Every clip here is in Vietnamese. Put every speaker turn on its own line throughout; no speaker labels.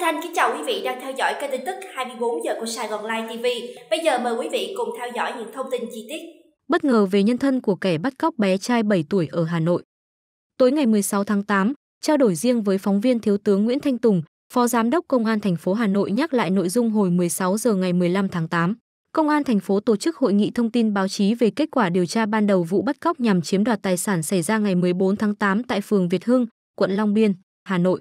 Thanh kính chào quý vị đang theo dõi kênh tin tức 24 giờ của Sài Gòn Live TV. Bây giờ mời quý vị cùng theo dõi những thông tin chi tiết.
Bất ngờ về nhân thân của kẻ bắt cóc bé trai 7 tuổi ở Hà Nội. Tối ngày 16 tháng 8, trao đổi riêng với phóng viên Thiếu tướng Nguyễn Thanh Tùng, Phó Giám đốc Công an thành phố Hà Nội nhắc lại nội dung hồi 16 giờ ngày 15 tháng 8. Công an thành phố tổ chức hội nghị thông tin báo chí về kết quả điều tra ban đầu vụ bắt cóc nhằm chiếm đoạt tài sản xảy ra ngày 14 tháng 8 tại phường Việt Hưng, quận Long Biên, Hà Nội.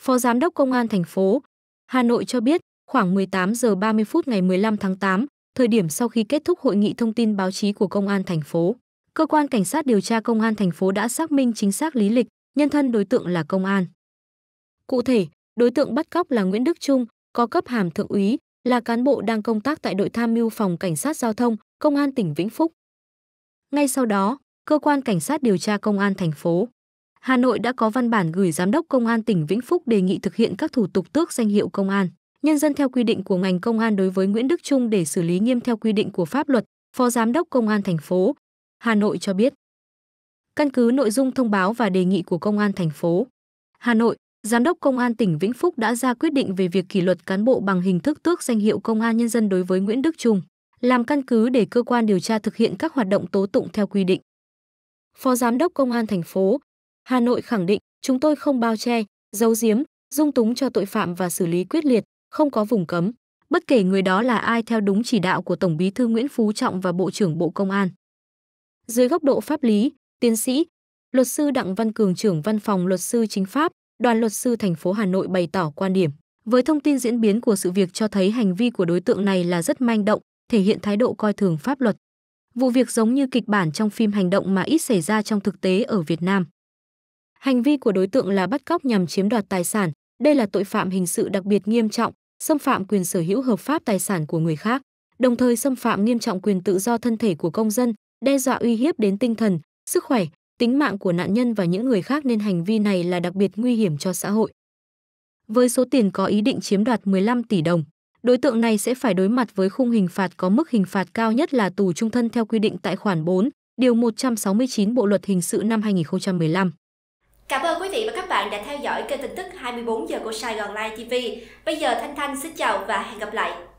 Phó Giám đốc Công an thành phố Hà Nội cho biết, khoảng 18 giờ 30 phút ngày 15 tháng 8, thời điểm sau khi kết thúc hội nghị thông tin báo chí của Công an thành phố, cơ quan cảnh sát điều tra Công an thành phố đã xác minh chính xác lý lịch, nhân thân đối tượng là công an. Cụ thể, đối tượng bắt cóc là Nguyễn Đức Trung, có cấp hàm thượng úy, là cán bộ đang công tác tại đội tham mưu phòng cảnh sát giao thông, công an tỉnh Vĩnh Phúc. Ngay sau đó, cơ quan cảnh sát điều tra công an thành phố Hà Nội đã có văn bản gửi Giám đốc Công an tỉnh Vĩnh Phúc đề nghị thực hiện các thủ tục tước danh hiệu công an, nhân dân theo quy định của ngành công an đối với Nguyễn Đức Trung để xử lý nghiêm theo quy định của pháp luật, Phó Giám đốc Công an thành phố Hà Nội cho biết. Căn cứ nội dung thông báo và đề nghị của Công an thành phố Hà Nội, Giám đốc Công an tỉnh Vĩnh Phúc đã ra quyết định về việc kỷ luật cán bộ bằng hình thức tước danh hiệu Công an nhân dân đối với Nguyễn Đức Trung, làm căn cứ để cơ quan điều tra thực hiện các hoạt động tố tụng theo quy định. Phó Giám đốc Công an thành phố Hà Nội khẳng định, chúng tôi không bao che, giấu giếm, dung túng cho tội phạm và xử lý quyết liệt, không có vùng cấm. Bất kể người đó là ai theo đúng chỉ đạo của Tổng Bí thư Nguyễn Phú Trọng và Bộ trưởng Bộ Công an. Dưới góc độ pháp lý, tiến sĩ, luật sư Đặng Văn Cường trưởng văn phòng luật sư chính pháp, đoàn luật sư thành phố Hà Nội bày tỏ quan điểm. Với thông tin diễn biến của sự việc cho thấy hành vi của đối tượng này là rất manh động, thể hiện thái độ coi thường pháp luật. Vụ việc giống như kịch bản trong phim hành động mà ít xảy ra trong thực tế ở Việt Nam. Hành vi của đối tượng là bắt cóc nhằm chiếm đoạt tài sản, đây là tội phạm hình sự đặc biệt nghiêm trọng, xâm phạm quyền sở hữu hợp pháp tài sản của người khác, đồng thời xâm phạm nghiêm trọng quyền tự do thân thể của công dân, đe dọa uy hiếp đến tinh thần, sức khỏe, tính mạng của nạn nhân và những người khác nên hành vi này là đặc biệt nguy hiểm cho xã hội. Với số tiền có ý định chiếm đoạt 15 tỷ đồng, đối tượng này sẽ phải đối mặt với khung hình phạt có mức hình phạt cao nhất là tù trung thân theo quy định tại khoản 4, điều 169 Bộ luật hình sự năm 2015.
Cảm ơn quý vị và các bạn đã theo dõi kênh tin tức 24 giờ của Sài Gòn Live TV. Bây giờ Thanh Thanh xin chào và hẹn gặp lại.